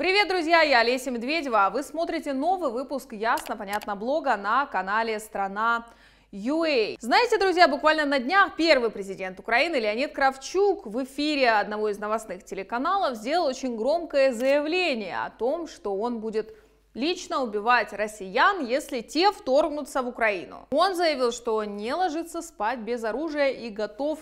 Привет, друзья, я Олеся Медведева, а вы смотрите новый выпуск «Ясно, понятно, блога» на канале «Страна UA. Знаете, друзья, буквально на днях первый президент Украины Леонид Кравчук в эфире одного из новостных телеканалов сделал очень громкое заявление о том, что он будет лично убивать россиян, если те вторгнутся в Украину. Он заявил, что не ложится спать без оружия и готов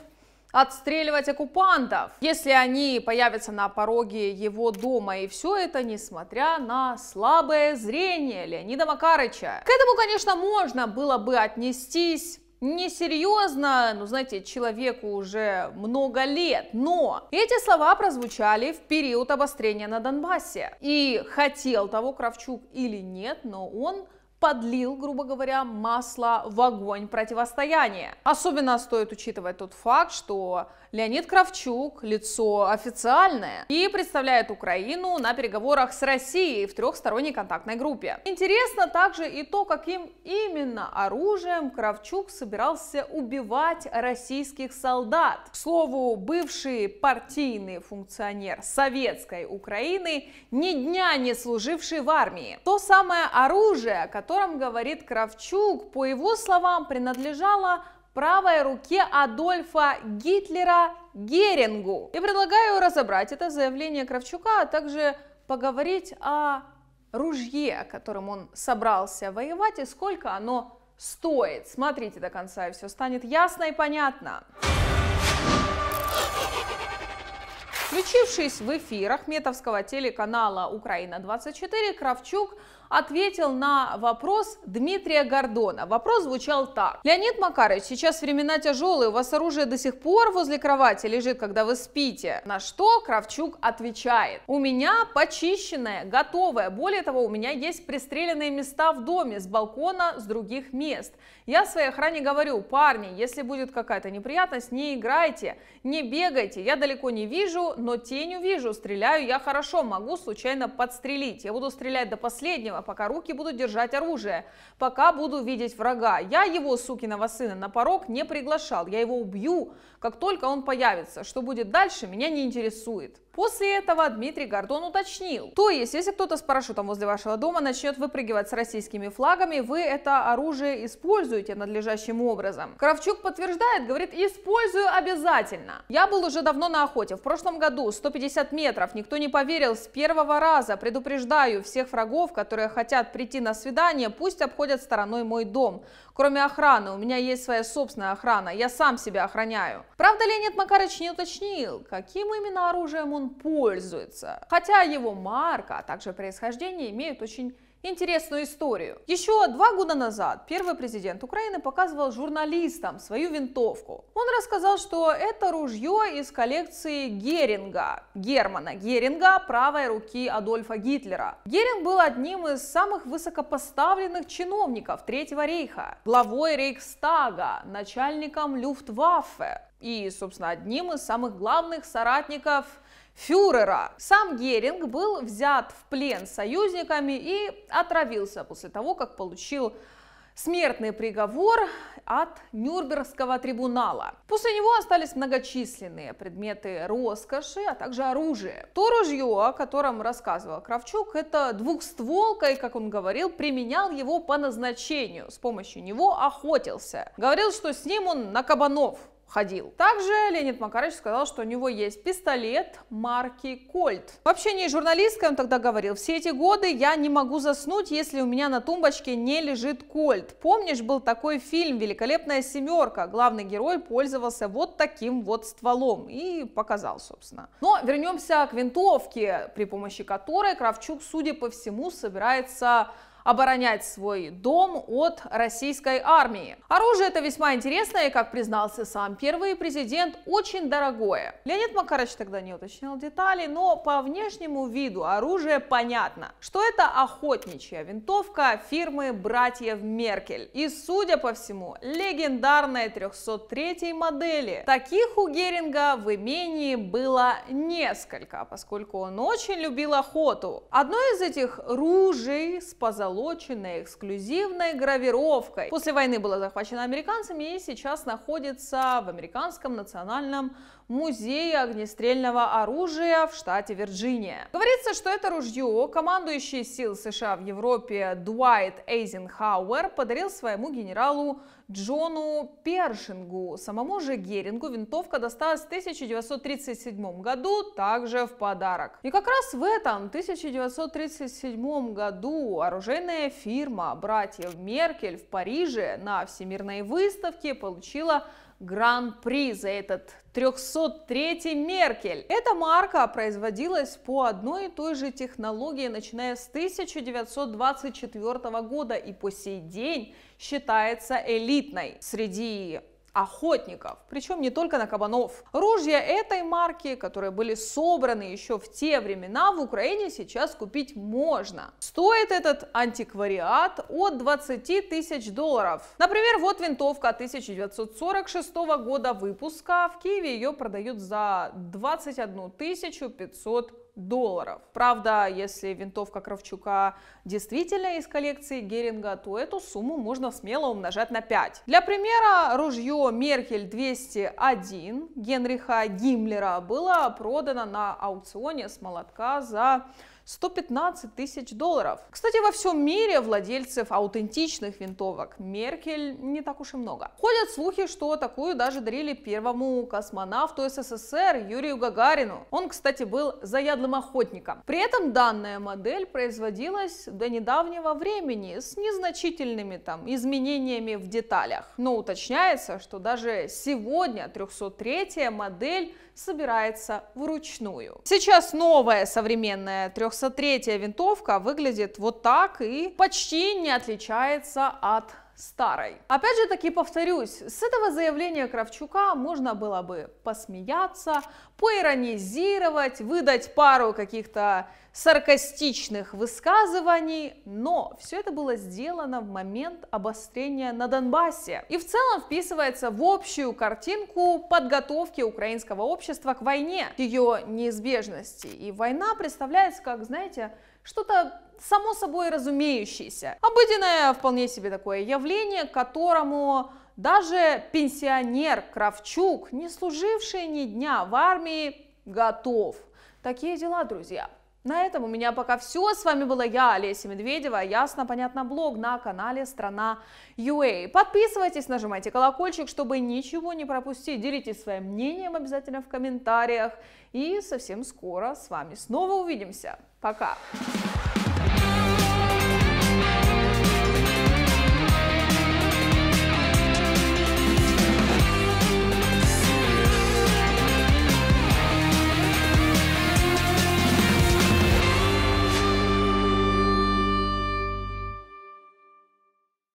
отстреливать оккупантов, если они появятся на пороге его дома. И все это несмотря на слабое зрение Леонида Макарыча. К этому, конечно, можно было бы отнестись несерьезно, ну знаете, человеку уже много лет, но эти слова прозвучали в период обострения на Донбассе. И хотел того Кравчук или нет, но он подлил, грубо говоря, масло в огонь противостояния. Особенно стоит учитывать тот факт, что Леонид Кравчук, лицо официальное, и представляет Украину на переговорах с Россией в трехсторонней контактной группе. Интересно также и то, каким именно оружием Кравчук собирался убивать российских солдат. К слову, бывший партийный функционер советской Украины, ни дня не служивший в армии. То самое оружие, о котором говорит Кравчук, по его словам, принадлежало правой руке Адольфа Гитлера Герингу. И предлагаю разобрать это заявление Кравчука, а также поговорить о ружье, которым он собрался воевать и сколько оно стоит. Смотрите до конца, и все станет ясно и понятно. Понятно. Включившись в эфир Ахметовского телеканала «Украина-24», Кравчук ответил на вопрос Дмитрия Гордона. Вопрос звучал так. Леонид Макарович, сейчас времена тяжелые, у вас оружие до сих пор возле кровати лежит, когда вы спите. На что Кравчук отвечает. У меня почищенное, готовое. Более того, у меня есть пристреленные места в доме, с балкона, с других мест. Я своей охране говорю, парни, если будет какая-то неприятность, не играйте, не бегайте, я далеко не вижу, но тень увижу, стреляю я хорошо, могу случайно подстрелить. Я буду стрелять до последнего, пока руки будут держать оружие, пока буду видеть врага. Я его, сукиного сына, на порог не приглашал, я его убью, как только он появится. Что будет дальше, меня не интересует. После этого Дмитрий Гордон уточнил. То есть, если кто-то с парашютом возле вашего дома начнет выпрыгивать с российскими флагами, вы это оружие используете надлежащим образом. Кравчук подтверждает, говорит, использую обязательно. Я был уже давно на охоте. В прошлом году году 150 метров. Никто не поверил с первого раза. Предупреждаю всех врагов, которые хотят прийти на свидание, пусть обходят стороной мой дом. Кроме охраны, у меня есть своя собственная охрана. Я сам себя охраняю. Правда, Леонид Макарович не уточнил, каким именно оружием он пользуется. Хотя его марка, а также происхождение имеют очень интересную историю. Еще два года назад первый президент Украины показывал журналистам свою винтовку. Он рассказал, что это ружье из коллекции Геринга, Германа Геринга, правой руки Адольфа Гитлера. Геринг был одним из самых высокопоставленных чиновников Третьего рейха, главой Рейхстага, начальником Люфтваффе и, собственно, одним из самых главных соратников фюрера. Сам Геринг был взят в плен союзниками и отравился после того, как получил смертный приговор от Нюрнбергского трибунала. После него остались многочисленные предметы роскоши, а также оружие. То ружье, о котором рассказывал Кравчук, это двухстволка, и, как он говорил, применял его по назначению. С помощью него охотился. Говорил, что с ним он на кабанов ходил. Также Леонид Макарович сказал, что у него есть пистолет марки Кольт. В общении с журналисткой он тогда говорил, все эти годы я не могу заснуть, если у меня на тумбочке не лежит Кольт. Помнишь, был такой фильм «Великолепная семерка», главный герой пользовался вот таким вот стволом и показал, собственно. Но вернемся к винтовке, при помощи которой Кравчук, судя по всему, собирается оборонять свой дом от российской армии. Оружие это весьма интересное, и, как признался сам первый президент, очень дорогое. Леонид Макарович тогда не уточнял детали, но по внешнему виду оружие понятно, что это охотничья винтовка фирмы братьев Меркель. И, судя по всему, легендарная 303 модели. Таких у Геринга в имении было несколько, поскольку он очень любил охоту. Одно из этих ружей с позолотой позолоченной эксклюзивной гравировкой. После войны была захвачена американцами и сейчас находится в Американском национальном Музея огнестрельного оружия в штате Вирджиния. Говорится, что это ружье командующий сил США в Европе Дуайт Эйзенхауэр подарил своему генералу Джону Першингу. Самому же Герингу винтовка досталась в 1937 году также в подарок. И как раз в этом 1937 году оружейная фирма братьев Меркель в Париже на Всемирной выставке получила Гран-при за этот 303 Меркель. Эта марка производилась по одной и той же технологии, начиная с 1924 года и по сей день считается элитной среди охотников, причем не только на кабанов. Ружья этой марки, которые были собраны еще в те времена, в Украине сейчас купить можно. Стоит этот антиквариат от 20 тысяч долларов. Например, вот винтовка 1946 года выпуска, в Киеве ее продают за 21 500 долларов. Правда, если винтовка Кравчука действительно из коллекции Геринга, то эту сумму можно смело умножать на 5. Для примера, ружье Меркель 201 Генриха Гиммлера было продано на аукционе с молотка за 115 тысяч долларов. Кстати, во всем мире владельцев аутентичных винтовок Меркель не так уж и много. Ходят слухи, что такую даже дарили первому космонавту СССР Юрию Гагарину. Он, кстати, был заядлым охотником. При этом данная модель производилась до недавнего времени с незначительными там изменениями в деталях. Но уточняется, что даже сегодня 303 модель собирается вручную. Сейчас новая современная 303 винтовка выглядит вот так и почти не отличается от старой. Опять же таки повторюсь, с этого заявления Кравчука можно было бы посмеяться, поиронизировать, выдать пару каких-то саркастичных высказываний, но все это было сделано в момент обострения на Донбассе и в целом вписывается в общую картинку подготовки украинского общества к войне, ее неизбежности. И война представляется как, знаете, что-то само собой разумеющееся. Обыденное вполне себе такое явление, которому даже пенсионер Кравчук, не служивший ни дня в армии, готов. Такие дела, друзья. На этом у меня пока все. С вами была я, Олеся Медведева. Ясно, понятно, блог на канале Страна UA. Подписывайтесь, нажимайте колокольчик, чтобы ничего не пропустить. Делитесь своим мнением обязательно в комментариях. И совсем скоро с вами снова увидимся. Пока!